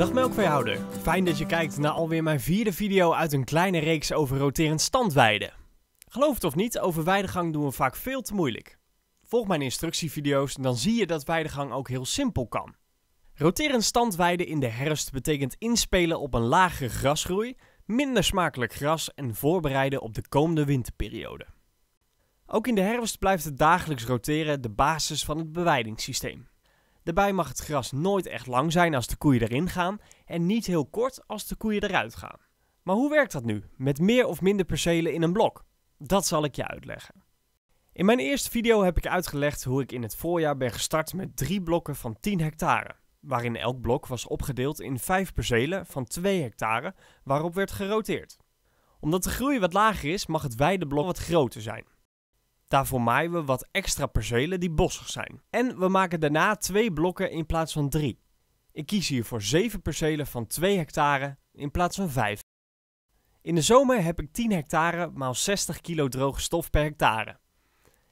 Dag melkveehouder, fijn dat je kijkt naar alweer mijn vierde video uit een kleine reeks over roterend standweiden. Geloof het of niet, over weidegang doen we vaak veel te moeilijk. Volg mijn instructievideo's, en dan zie je dat weidegang ook heel simpel kan. Roterend standweiden in de herfst betekent inspelen op een lagere grasgroei, minder smakelijk gras en voorbereiden op de komende winterperiode. Ook in de herfst blijft het dagelijks roteren de basis van het bewijdingssysteem. Daarbij mag het gras nooit echt lang zijn als de koeien erin gaan en niet heel kort als de koeien eruit gaan. Maar hoe werkt dat nu met meer of minder percelen in een blok? Dat zal ik je uitleggen. In mijn eerste video heb ik uitgelegd hoe ik in het voorjaar ben gestart met drie blokken van 10 hectare, waarin elk blok was opgedeeld in vijf percelen van 2 hectare waarop werd geroteerd. Omdat de groei wat lager is, mag het wijde blok wat groter zijn. Daarvoor maaien we wat extra percelen die bossig zijn. En we maken daarna twee blokken in plaats van drie. Ik kies hiervoor 7 percelen van 2 hectare in plaats van 5. In de zomer heb ik 10 hectare maal 60 kilo droge stof per hectare.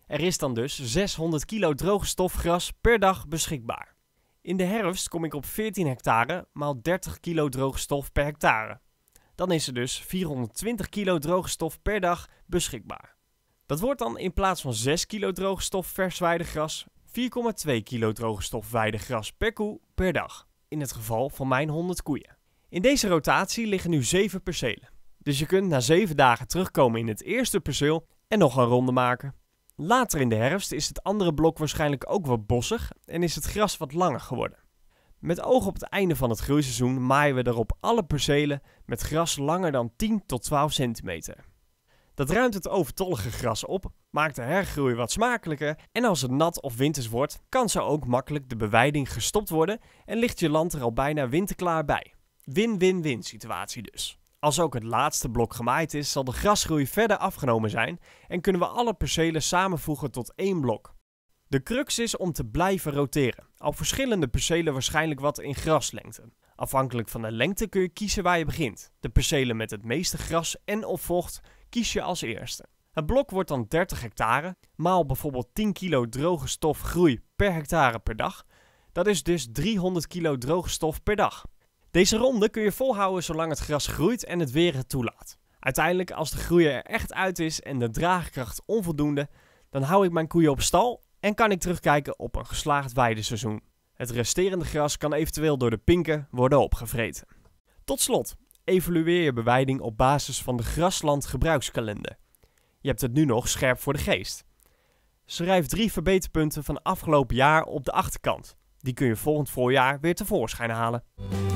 Er is dan dus 600 kilo droge stofgras per dag beschikbaar. In de herfst kom ik op 14 hectare maal 30 kilo droge stof per hectare. Dan is er dus 420 kilo droge stof per dag beschikbaar. Dat wordt dan in plaats van 6 kilo droogstof vers gras 4,2 kilo droogstof gras per koe per dag. In het geval van mijn 100 koeien. In deze rotatie liggen nu 7 percelen. Dus je kunt na 7 dagen terugkomen in het eerste perceel en nog een ronde maken. Later in de herfst is het andere blok waarschijnlijk ook wat bossig en is het gras wat langer geworden. Met oog op het einde van het groeiseizoen maaien we daarop alle percelen met gras langer dan 10 tot 12 centimeter. Dat ruimt het overtollige gras op, maakt de hergroei wat smakelijker en als het nat of winters wordt, kan zo ook makkelijk de bewijding gestopt worden en ligt je land er al bijna winterklaar bij. Win-win-win situatie dus. Als ook het laatste blok gemaaid is, zal de grasgroei verder afgenomen zijn en kunnen we alle percelen samenvoegen tot één blok. De crux is om te blijven roteren, al verschillende percelen waarschijnlijk wat in graslengte. Afhankelijk van de lengte kun je kiezen waar je begint. De percelen met het meeste gras en of vocht kies je als eerste. Het blok wordt dan 30 hectare, maal bijvoorbeeld 10 kilo droge stof groei per hectare per dag. Dat is dus 300 kilo droge stof per dag. Deze ronde kun je volhouden zolang het gras groeit en het weer het toelaat. Uiteindelijk, als de groei er echt uit is en de draagkracht onvoldoende, dan hou ik mijn koeien op stal en kan ik terugkijken op een geslaagd weideseizoen. Het resterende gras kan eventueel door de pinken worden opgevreten. Tot slot, evalueer je bewijding op basis van de grasland gebruikskalender. Je hebt het nu nog scherp voor de geest. Schrijf drie verbeterpunten van afgelopen jaar op de achterkant. Die kun je volgend voorjaar weer tevoorschijn halen.